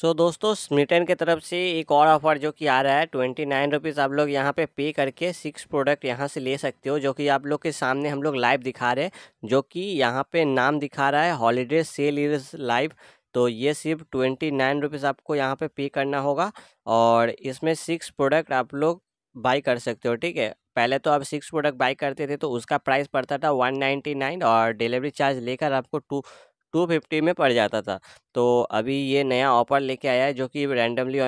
सो so, दोस्तों Smitten के तरफ से एक और ऑफ़र जो कि आ रहा है ट्वेंटी नाइन रुपीज़ आप लोग यहाँ पे पे करके सिक्स प्रोडक्ट यहाँ से ले सकते हो जो कि आप लोग के सामने हम लोग लाइव दिखा रहे हैं जो कि यहाँ पे नाम दिखा रहा है हॉलीडे सेल इज लाइव तो ये सिर्फ ट्वेंटी नाइन रुपीज़ आपको यहाँ पे पे करना होगा और इसमें सिक्स प्रोडक्ट आप लोग बाई कर सकते हो ठीक है पहले तो आप सिक्स प्रोडक्ट बाई करते थे तो उसका प्राइस पड़ता था वन नाइन्टी नाइन और डिलीवरी चार्ज लेकर आपको टू टू फिफ्टी में पड़ जाता था तो अभी ये नया ऑफर लेके आया है जो कि रैंडमली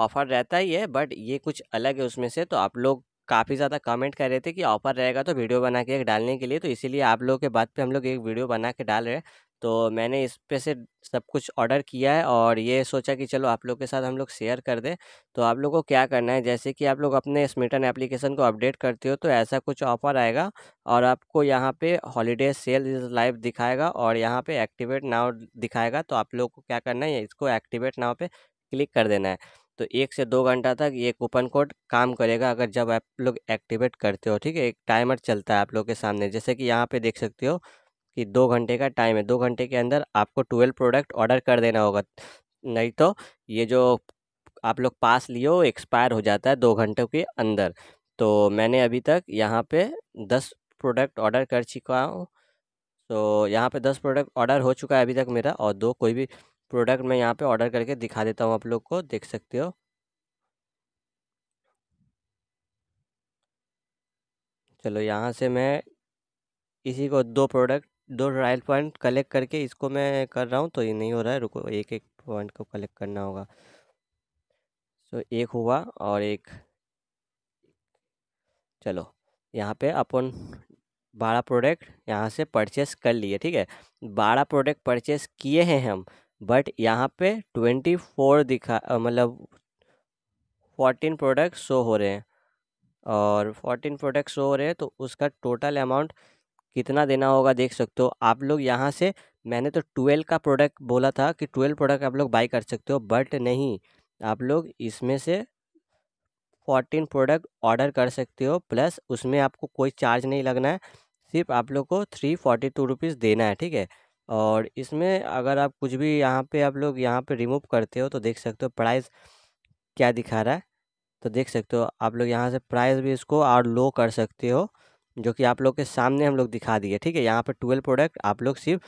ऑफ़र रहता ही है बट ये कुछ अलग है उसमें से तो आप लोग काफ़ी ज़्यादा कमेंट कर रहे थे कि ऑफर रहेगा तो वीडियो बना के एक डालने के लिए तो इसीलिए आप लोगों के बाद पे हम लोग एक वीडियो बना के डाल रहे हैं तो मैंने इस पे से सब कुछ ऑर्डर किया है और ये सोचा कि चलो आप लोग के साथ हम लोग शेयर कर दें तो आप लोग को क्या करना है जैसे कि आप लोग अपने स्मिटन एप्लीकेशन को अपडेट करते हो तो ऐसा कुछ ऑफर आएगा और आपको यहाँ पे हॉलीडे सेल इज लाइव दिखाएगा और यहाँ पे एक्टिवेट नाव दिखाएगा तो आप लोग को क्या करना है इसको एक्टिवेट नाव पर क्लिक कर देना है तो एक से दो घंटा तक ये कूपन कोड काम करेगा अगर जब आप लोग एक्टिवेट करते हो ठीक है एक टाइमर चलता है आप लोग के सामने जैसे कि यहाँ पे देख सकते हो कि दो घंटे का टाइम है दो घंटे के अंदर आपको ट्वेल्व प्रोडक्ट ऑर्डर कर देना होगा नहीं तो ये जो आप लोग पास लियो एक्सपायर हो जाता है दो घंटों के अंदर तो मैंने अभी तक यहाँ पे दस प्रोडक्ट ऑर्डर कर चुका हूँ तो यहाँ पे दस प्रोडक्ट ऑर्डर हो चुका है अभी तक मेरा और दो कोई भी प्रोडक्ट मैं यहाँ पे ऑर्डर करके दिखा देता हूँ आप लोग को देख सकते हो चलो यहाँ से मैं इसी को दो प्रोडक्ट दो ट्रायल पॉइंट कलेक्ट करके इसको मैं कर रहा हूँ तो ये नहीं हो रहा है रुको एक एक पॉइंट को कलेक्ट करना होगा सो so, एक हुआ और एक चलो यहाँ पे अपन बारह प्रोडक्ट यहाँ से परचेस कर लिए ठीक है बारह प्रोडक्ट परचेस किए हैं हम बट यहाँ पे ट्वेंटी फोर दिखा मतलब फोर्टीन प्रोडक्ट शो हो रहे हैं और फोर्टीन प्रोडक्ट शो हो रहे हैं तो उसका टोटल अमाउंट कितना देना होगा देख सकते हो आप लोग यहाँ से मैंने तो ट्वेल्व का प्रोडक्ट बोला था कि ट्वेल्व प्रोडक्ट आप लोग बाई कर सकते हो बट नहीं आप लोग इसमें से फोर्टीन प्रोडक्ट ऑर्डर कर सकते हो प्लस उसमें आपको कोई चार्ज नहीं लगना है सिर्फ आप लोग को थ्री फोर्टी टू रुपीज़ देना है ठीक है और इसमें अगर आप कुछ भी यहाँ पे आप लोग यहाँ पे रिमूव करते हो तो देख सकते हो प्राइस क्या दिखा रहा है तो देख सकते हो आप लोग यहाँ से प्राइस भी इसको और लो कर सकते हो जो कि आप लोग के सामने हम लोग दिखा दिए ठीक है यहाँ पर ट्वेल्व प्रोडक्ट आप लोग सिर्फ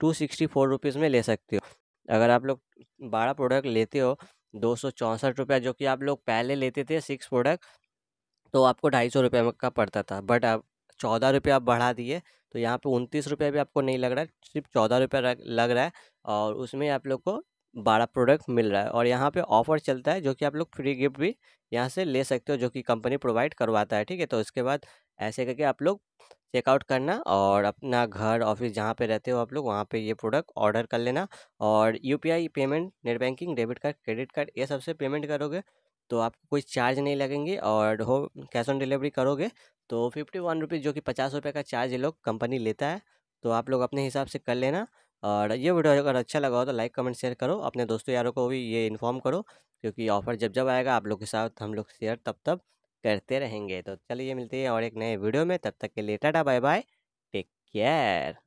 टू सिक्सटी फोर रुपीज़ में ले सकते हो अगर आप लोग बारह प्रोडक्ट लेते हो दो सौ चौंसठ रुपया जो कि आप लोग पहले लेते थे सिक्स प्रोडक्ट तो आपको ढाई सौ रुपये का पड़ता था बट अब चौदह रुपये आप बढ़ा दिए तो यहाँ पे उनतीस रुपये भी आपको नहीं लग रहा है सिर्फ चौदह रुपये लग रहा है और उसमें आप लोग को बारह प्रोडक्ट मिल रहा है और यहाँ पे ऑफर चलता है जो कि आप लोग फ्री गिफ्ट भी यहाँ से ले सकते हो जो कि कंपनी प्रोवाइड करवाता है ठीक है तो उसके बाद ऐसे करके आप लोग चेकआउट करना और अपना घर ऑफिस जहाँ पे रहते हो आप लोग वहाँ पे ये प्रोडक्ट ऑर्डर कर लेना और UPI payment net banking debit card credit card ये सबसे पेमेंट करोगे तो आपको कोई चार्ज नहीं लगेंगे और हो कैश ऑन डिलीवरी करोगे तो फिफ्टी वन रुपीज़ जो कि पचास रुपये का चार्ज ये लोग कंपनी लेता है तो आप लोग अपने हिसाब से कर लेना और ये वीडियो अगर अच्छा लगा हो तो लाइक कमेंट शेयर करो अपने दोस्तों यारों को भी ये इन्फॉर्म करो क्योंकि ऑफर जब जब आएगा आप लोग के साथ हम लोग शेयर तब तब करते रहेंगे तो चलिए मिलते हैं और एक नए वीडियो में तब तक के लिए tata bye bye take care